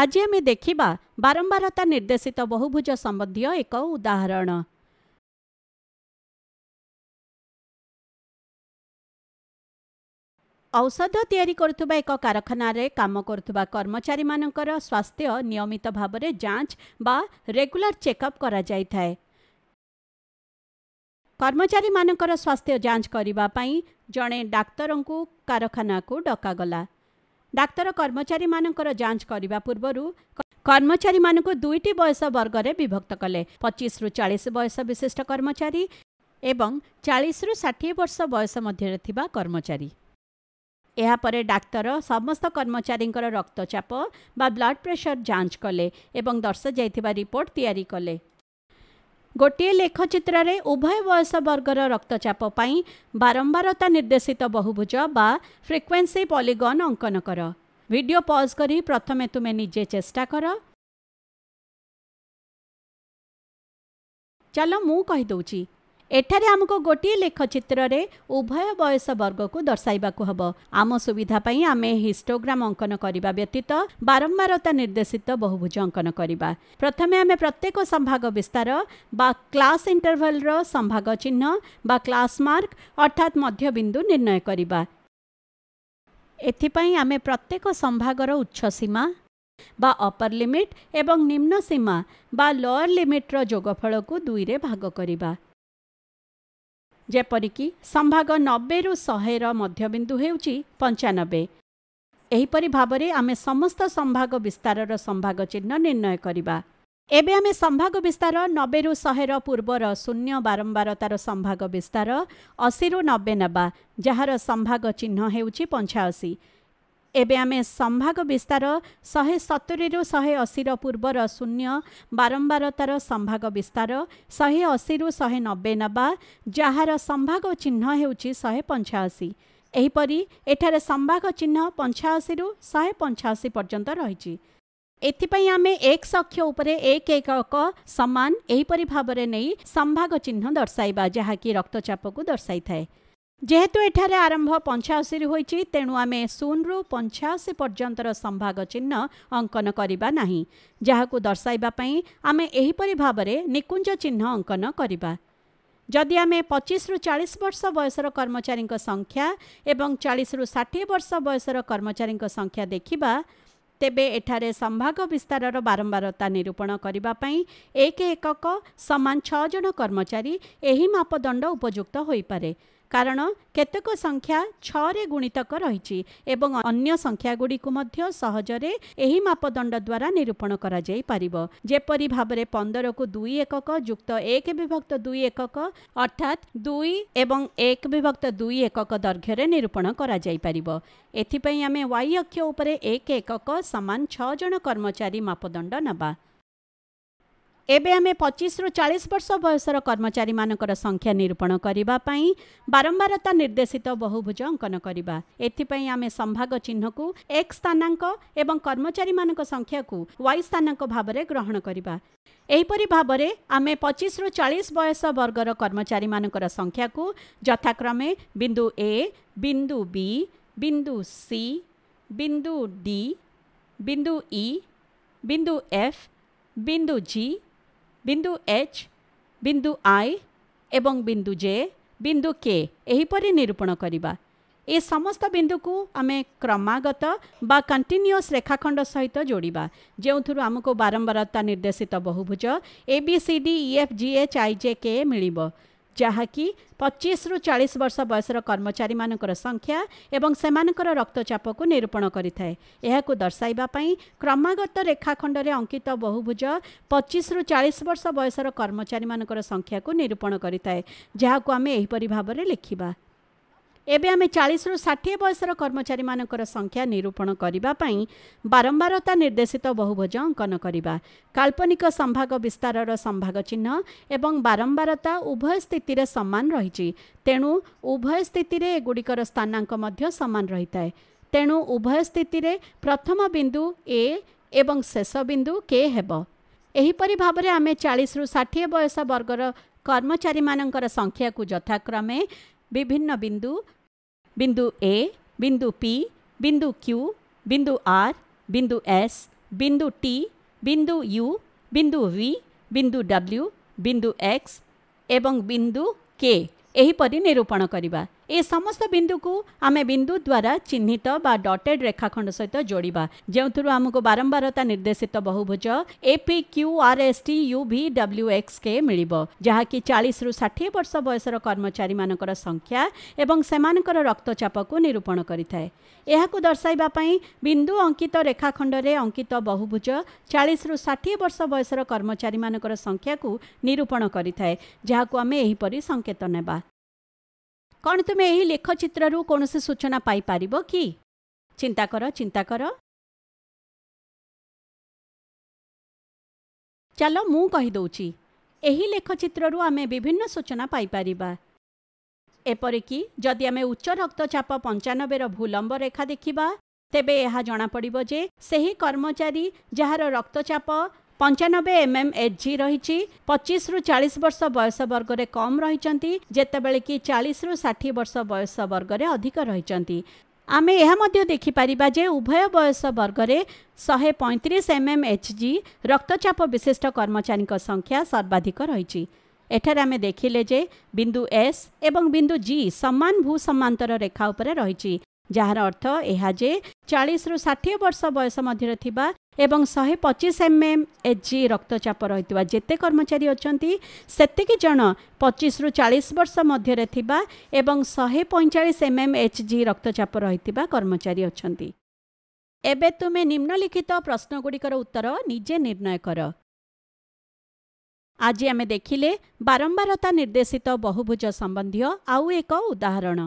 ଆଜି ଆମେ ଦେଖିବା ବାରମ୍ବାରତା ନିର୍ଦ୍ଦେଶିତ ବହୁଭୁଜ ସମ୍ବନ୍ଧୀୟ ଏକ ଉଦାହରଣ ଔଷଧ ତିଆରି କରୁଥିବା ଏକ କାରଖାନାରେ କାମ କରୁଥିବା କର୍ମଚାରୀମାନଙ୍କର ସ୍ୱାସ୍ଥ୍ୟ ନିୟମିତ ଭାବରେ ଯାଞ୍ଚ ବା ରେଗୁଲାର ଚେକଅପ୍ କରାଯାଇଥାଏ କର୍ମଚାରୀମାନଙ୍କର ସ୍ୱାସ୍ଥ୍ୟ ଯାଞ୍ଚ କରିବା ପାଇଁ ଜଣେ ଡାକ୍ତରଙ୍କୁ କାରଖାନାକୁ ଡକାଗଲା ଡାକ୍ତର କର୍ମଚାରୀମାନଙ୍କର ଯାଞ୍ଚ କରିବା ପୂର୍ବରୁ କର୍ମଚାରୀମାନଙ୍କୁ ଦୁଇଟି ବୟସ ବର୍ଗରେ ବିଭକ୍ତ କଲେ ପଚିଶରୁ ଚାଳିଶ ବୟସ ବିଶିଷ୍ଟ କର୍ମଚାରୀ ଏବଂ ଚାଳିଶରୁ ଷାଠିଏ ବର୍ଷ ବୟସ ମଧ୍ୟରେ ଥିବା କର୍ମଚାରୀ ଏହାପରେ ଡାକ୍ତର ସମସ୍ତ କର୍ମଚାରୀଙ୍କର ରକ୍ତଚାପ ବା ବ୍ଲଡ୍ ପ୍ରେସର ଯାଞ୍ଚ କଲେ ଏବଂ ଦର୍ଶାଯାଇଥିବା ରିପୋର୍ଟ ତିଆରି କଲେ ଗୋଟିଏ ଲେଖଚିତ୍ରରେ ଉଭୟ ବୟସ ବର୍ଗର ରକ୍ତଚାପ ପାଇଁ ବାରମ୍ବାରତା ନିର୍ଦ୍ଦେଶିତ ବହୁଭୁଜ ବା ଫ୍ରିକ୍ୱେନ୍ସି ପଲିଗନ୍ ଅଙ୍କନ କର ଭିଡ଼ିଓ ପଜ୍ କରି ପ୍ରଥମେ ତୁମେ ନିଜେ ଚେଷ୍ଟା କର ଚାଲ ମୁଁ କହିଦେଉଛି ଏଠାରେ ଆମକୁ ଗୋଟିଏ ଲେଖଚିତ୍ରରେ ଉଭୟ ବୟସ ବର୍ଗକୁ ଦର୍ଶାଇବାକୁ ହେବ ଆମ ସୁବିଧା ପାଇଁ ଆମେ ହିଷ୍ଟୋଗ୍ରାମ ଅଙ୍କନ କରିବା ବ୍ୟତୀତ ବାରମ୍ବାରତା ନିର୍ଦ୍ଦେଶିତ ବହୁଭୁଜ ଅଙ୍କନ କରିବା ପ୍ରଥମେ ଆମେ ପ୍ରତ୍ୟେକ ସମ୍ଭାଗ ବିସ୍ତାର ବା କ୍ଲାସ୍ ଇଣ୍ଟରଭାଲର ସମ୍ଭାଗ ଚିହ୍ନ ବା କ୍ଲାସ୍ ମାର୍କ ଅର୍ଥାତ୍ ମଧ୍ୟବିନ୍ଦୁ ନିର୍ଣ୍ଣୟ କରିବା ଏଥିପାଇଁ ଆମେ ପ୍ରତ୍ୟେକ ସମ୍ଭାଗର ଉଚ୍ଚ ସୀମା ବା ଅପର୍ ଲିମିଟ୍ ଏବଂ ନିମ୍ନ ସୀମା ବା ଲୋୟର୍ ଲିମିଟ୍ର ଯୋଗଫଳକୁ ଦୁଇରେ ଭାଗ କରିବା ଯେପରିକି ସମ୍ଭାଗ ନବେରୁ ଶହେର ମଧ୍ୟବିନ୍ଦୁ ହେଉଛି ପଞ୍ଚାନବେ ଏହିପରି ଭାବରେ ଆମେ ସମସ୍ତ ସମ୍ଭାଗ ବିସ୍ତାରର ସମ୍ଭାଗ ଚିହ୍ନ ନିର୍ଣ୍ଣୟ କରିବା ଏବେ ଆମେ ସମ୍ଭାଗ ବିସ୍ତାର ନବେରୁ ଶହେର ପୂର୍ବର ଶୂନ୍ୟ ବାରମ୍ବାର ତାର ସମ୍ଭାଗ ବିସ୍ତାର ଅଶୀରୁ ନବେ ନେବା ଯାହାର ସମ୍ଭାଗ ଚିହ୍ନ ହେଉଛି ପଞ୍ଚାଅଶୀ ଏବେ ଆମେ ସମ୍ଭାଗ ବିସ୍ତାର ଶହେ ସତୁରିରୁ ଶହେ ଅଶୀର ପୂର୍ବର ଶୂନ୍ୟ ବାରମ୍ବାରତାର ସମ୍ଭାଗ ବିସ୍ତାର ଶହେ ଅଶୀରୁ ଶହେ ନବେ ନେବା ଯାହାର ସମ୍ଭାଗ ଚିହ୍ନ ହେଉଛି ଶହେ ପଞ୍ଚାଅଶୀ ଏହିପରି ଏଠାରେ ସମ୍ଭାଗ ଚିହ୍ନ ପଞ୍ଚାଅଶୀରୁ ଶହେ ପଞ୍ଚାଅଶୀ ପର୍ଯ୍ୟନ୍ତ ରହିଛି ଏଥିପାଇଁ ଆମେ ଏକ ସଖ୍ୟ ଉପରେ ଏକ ଏକକ ସମାନ ଏହିପରି ଭାବରେ ନେଇ ସମ୍ଭାଗ ଚିହ୍ନ ଦର୍ଶାଇବା ଯାହାକି ରକ୍ତଚାପକୁ ଦର୍ଶାଇଥାଏ ଯେହେତୁ ଏଠାରେ ଆରମ୍ଭ ପଞ୍ଚାଅଶୀରୁ ହୋଇଛି ତେଣୁ ଆମେ ଶୂନରୁ ପଞ୍ଚାଅଶୀ ପର୍ଯ୍ୟନ୍ତର ସମ୍ଭାଗ ଚିହ୍ନ ଅଙ୍କନ କରିବା ନାହିଁ ଯାହାକୁ ଦର୍ଶାଇବା ପାଇଁ ଆମେ ଏହିପରି ଭାବରେ ନିକୁଞ୍ଜ ଚିହ୍ନ ଅଙ୍କନ କରିବା ଯଦି ଆମେ ପଚିଶରୁ ଚାଳିଶ ବର୍ଷ ବୟସର କର୍ମଚାରୀଙ୍କ ସଂଖ୍ୟା ଏବଂ ଚାଳିଶରୁ ଷାଠିଏ ବର୍ଷ ବୟସର କର୍ମଚାରୀଙ୍କ ସଂଖ୍ୟା ଦେଖିବା ତେବେ ଏଠାରେ ସମ୍ଭାଗ ବିସ୍ତାରର ବାରମ୍ବାରତା ନିରୂପଣ କରିବା ପାଇଁ ଏକ ଏକକ ସମାନ ଛଅ ଜଣ କର୍ମଚାରୀ ଏହି ମାପଦଣ୍ଡ ଉପଯୁକ୍ତ ହୋଇପାରେ କାରଣ କେତେକ ସଂଖ୍ୟା ଛଅରେ ଗୁଣିତକ ରହିଛି ଏବଂ ଅନ୍ୟ ସଂଖ୍ୟାଗୁଡ଼ିକୁ ମଧ୍ୟ ସହଜରେ ଏହି ମାପଦଣ୍ଡ ଦ୍ୱାରା ନିରୂପଣ କରାଯାଇପାରିବ ଯେପରି ଭାବରେ ପନ୍ଦରକୁ ଦୁଇ ଏକକ ଯୁକ୍ତ ଏକ ବିଭକ୍ତ ଦୁଇ ଏକକ ଅର୍ଥାତ୍ ଦୁଇ ଏବଂ ଏକ ବିଭକ୍ତ ଦୁଇ ଏକକ ଦୈର୍ଘ୍ୟରେ ନିରୂପଣ କରାଯାଇପାରିବ ଏଥିପାଇଁ ଆମେ ୱାଇ ଅକ୍ଷ ଉପରେ ଏକ ଏକକ ସମାନ ଛଅ ଜଣ କର୍ମଚାରୀ ମାପଦଣ୍ଡ ନେବା ଏବେ ଆମେ ପଚିଶରୁ ଚାଳିଶ ବର୍ଷ ବୟସର କର୍ମଚାରୀମାନଙ୍କର ସଂଖ୍ୟା ନିରୂପଣ କରିବା ପାଇଁ ବାରମ୍ବାରତା ନିର୍ଦ୍ଦେଶିତ ବହୁଭୁଜ ଅଙ୍କନ କରିବା ଏଥିପାଇଁ ଆମେ ସମ୍ଭାଗ ଚିହ୍ନକୁ ଏକ୍ ସ୍ଥାନାଙ୍କ ଏବଂ କର୍ମଚାରୀମାନଙ୍କ ସଂଖ୍ୟାକୁ ୱାଇ ସ୍ଥାନାଙ୍କ ଭାବରେ ଗ୍ରହଣ କରିବା ଏହିପରି ଭାବରେ ଆମେ ପଚିଶରୁ ଚାଳିଶ ବୟସ ବର୍ଗର କର୍ମଚାରୀମାନଙ୍କର ସଂଖ୍ୟାକୁ ଯଥାକ୍ରମେ ବିନ୍ଦୁ ଏ ବିନ୍ଦୁ ବି ବିନ୍ଦୁ ସି ବିନ୍ଦୁ ଡି ବିନ୍ଦୁ ଇ ବିନ୍ଦୁ ଏଫ୍ ବିନ୍ଦୁ ଜି বিন্দু এচ বিন্দু আই এবং বিন্দু জে বিন্দু কে ଏହିପରି ନିରୂପଣ କରିବା ଏ ସମସ୍ତ ବିନ୍ଦୁକୁ ଆମେ କ୍ରମାଗତ ବା କଣ୍ଟିନ୍ୟୁଅସ୍ ରେଖାଖଣ୍ଡ ସହିତ ଯୋଡ଼ିବା ଯେଉଁଥିରୁ ଆମକୁ ବାରମ୍ବାରତା ନିର୍ଦ୍ଦେଶିତ ବହୁଭୁଜ A B C D E F G H I J K ମିଳିବ ଯାହାକି ପଚିଶରୁ ଚାଳିଶ ବର୍ଷ ବୟସର କର୍ମଚାରୀମାନଙ୍କର ସଂଖ୍ୟା ଏବଂ ସେମାନଙ୍କର ରକ୍ତଚାପକୁ ନିରୂପଣ କରିଥାଏ ଏହାକୁ ଦର୍ଶାଇବା ପାଇଁ କ୍ରମାଗତ ରେଖାଖଣ୍ଡରେ ଅଙ୍କିତ ବହୁଭୁଜ ପଚିଶରୁ ଚାଳିଶ ବର୍ଷ ବୟସର କର୍ମଚାରୀମାନଙ୍କର ସଂଖ୍ୟାକୁ ନିରୂପଣ କରିଥାଏ ଯାହାକୁ ଆମେ ଏହିପରି ଭାବରେ ଲେଖିବା ଏବେ ଆମେ ଚାଳିଶରୁ ଷାଠିଏ ବୟସର କର୍ମଚାରୀମାନଙ୍କର ସଂଖ୍ୟା ନିରୂପଣ କରିବା ପାଇଁ ବାରମ୍ବାରତା ନିର୍ଦ୍ଦେଶିତ ବହୁଭୋଜ ଅଙ୍କନ କରିବା କାଳ୍ପନିକ ସମ୍ଭାଗ ବିସ୍ତାରର ସମ୍ଭାଗ ଚିହ୍ନ ଏବଂ ବାରମ୍ବାରତା ଉଭୟ ସ୍ଥିତିରେ ସମାନ ରହିଛି ତେଣୁ ଉଭୟ ସ୍ଥିତିରେ ଏଗୁଡ଼ିକର ସ୍ଥାନାଙ୍କ ମଧ୍ୟ ସମାନ ରହିଥାଏ ତେଣୁ ଉଭୟ ସ୍ଥିତିରେ ପ୍ରଥମ ବିନ୍ଦୁ ଏ ଏବଂ ଶେଷ ବିନ୍ଦୁ କେ ହେବ ଏହିପରି ଭାବରେ ଆମେ ଚାଳିଶରୁ ଷାଠିଏ ବୟସ ବର୍ଗର କର୍ମଚାରୀମାନଙ୍କର ସଂଖ୍ୟାକୁ ଯଥାକ୍ରମେ ବିଭିନ୍ନ ବିନ୍ଦୁ बिंदु ए बिंदु पी बिंदु क्यू बिंदु आर बिंदु एस बिंदु टी बिंदु यू बिंदु वी बिंदु डब्ल्यू बिंदु एक्स एवं बिंदु के ଏହିପରି ନିରୂପଣ କରିବା ए समस्त बिंदुकु आमे बिंदु द्वारा चिन्हित बा डॉटेड रेखाखंड सहित जोडीबा जेउथुरु हमको बारंबारता निर्देशित बहुभुज A P Q R S T U V W X के मिलिबो जहा कि 40 रु 60 वर्ष वयसर कर्मचारी मानकर संख्या एवं सेमानकर रक्तचाप को निरूपण करिथाय एहाकु दर्शाइबा पई बिंदु अंकित रेखाखंड रे अंकित बहुभुज 40 रु 60 वर्ष वयसर कर्मचारी मानकर संख्या को निरूपण करिथाय जहा को आमे एही परि संकेत नेबा କ'ଣ ତୁମେ ଏହି ଲେଖଚିତ୍ରରୁ କୌଣସି ସୂଚନା ପାଇପାରିବ କି ଚିନ୍ତା କର ଚିନ୍ତା କର ଚାଲ ମୁଁ କହିଦେଉଛି ଏହି ଲେଖଚିତ୍ରରୁ ଆମେ ବିଭିନ୍ନ ସୂଚନା ପାଇପାରିବା ଏପରିକି ଯଦି ଆମେ ଉଚ୍ଚ ରକ୍ତଚାପ ପଞ୍ଚାନବେର ଭୂଲମ୍ବ ରେଖା ଦେଖିବା ତେବେ ଏହା ଜଣାପଡ଼ିବ ଯେ ସେହି କର୍ମଚାରୀ ଯାହାର ରକ୍ତଚାପ ପଞ୍ଚାନବେ ଏମ୍ଏମ୍ ଏଚ୍ ଜି ରହିଛି ପଚିଶରୁ ଚାଳିଶ ବର୍ଷ ବୟସ ବର୍ଗରେ କମ୍ ରହିଛନ୍ତି ଯେତେବେଳେ କି ଚାଳିଶରୁ ଷାଠିଏ ବର୍ଷ ବୟସ ବର୍ଗରେ ଅଧିକ ରହିଛନ୍ତି ଆମେ ଏହା ମଧ୍ୟ ଦେଖିପାରିବା ଯେ ଉଭୟ ବୟସ ବର୍ଗରେ ଶହେ ପଇଁତିରିଶ ଏମ୍ଏମ୍ ଏଚ୍ ଜି ରକ୍ତଚାପ ବିଶିଷ୍ଟ କର୍ମଚାରୀଙ୍କ ସଂଖ୍ୟା ସର୍ବାଧିକ ରହିଛି ଏଠାରେ ଆମେ ଦେଖିଲେ ଯେ ବିନ୍ଦୁ ଏସ୍ ଏବଂ ବିନ୍ଦୁ ଜି ସମାନ ଭୂସମାନ୍ତର ରେଖା ଉପରେ ରହିଛି ଯାହାର ଅର୍ଥ ଏହା ଯେ ଚାଳିଶରୁ ଷାଠିଏ ବର୍ଷ ବୟସ ମଧ୍ୟରେ ଥିବା ଏବଂ ଶହେ ପଚିଶ ଏମ୍ ଏମ୍ ଏଚ୍ ଜି ରକ୍ତଚାପ ରହିଥିବା ଯେତେ କର୍ମଚାରୀ ଅଛନ୍ତି ସେତିକି ଜଣ ପଚିଶରୁ ଚାଳିଶ ବର୍ଷ ମଧ୍ୟରେ ଥିବା ଏବଂ ଶହେ ପଇଁଚାଳିଶ ଏମ୍ ଏମ୍ ଏଚ୍ ଜି ରକ୍ତଚାପ ରହିଥିବା କର୍ମଚାରୀ ଅଛନ୍ତି ଏବେ ତୁମେ ନିମ୍ନଲିଖିତ ପ୍ରଶ୍ନଗୁଡ଼ିକର ଉତ୍ତର ନିଜେ ନିର୍ଣ୍ଣୟ କର ଆଜି ଆମେ ଦେଖିଲେ ବାରମ୍ବାରତା ନିର୍ଦ୍ଦେଶିତ ବହୁଭୁଜ ସମ୍ବନ୍ଧୀୟ ଆଉ ଏକ ଉଦାହରଣ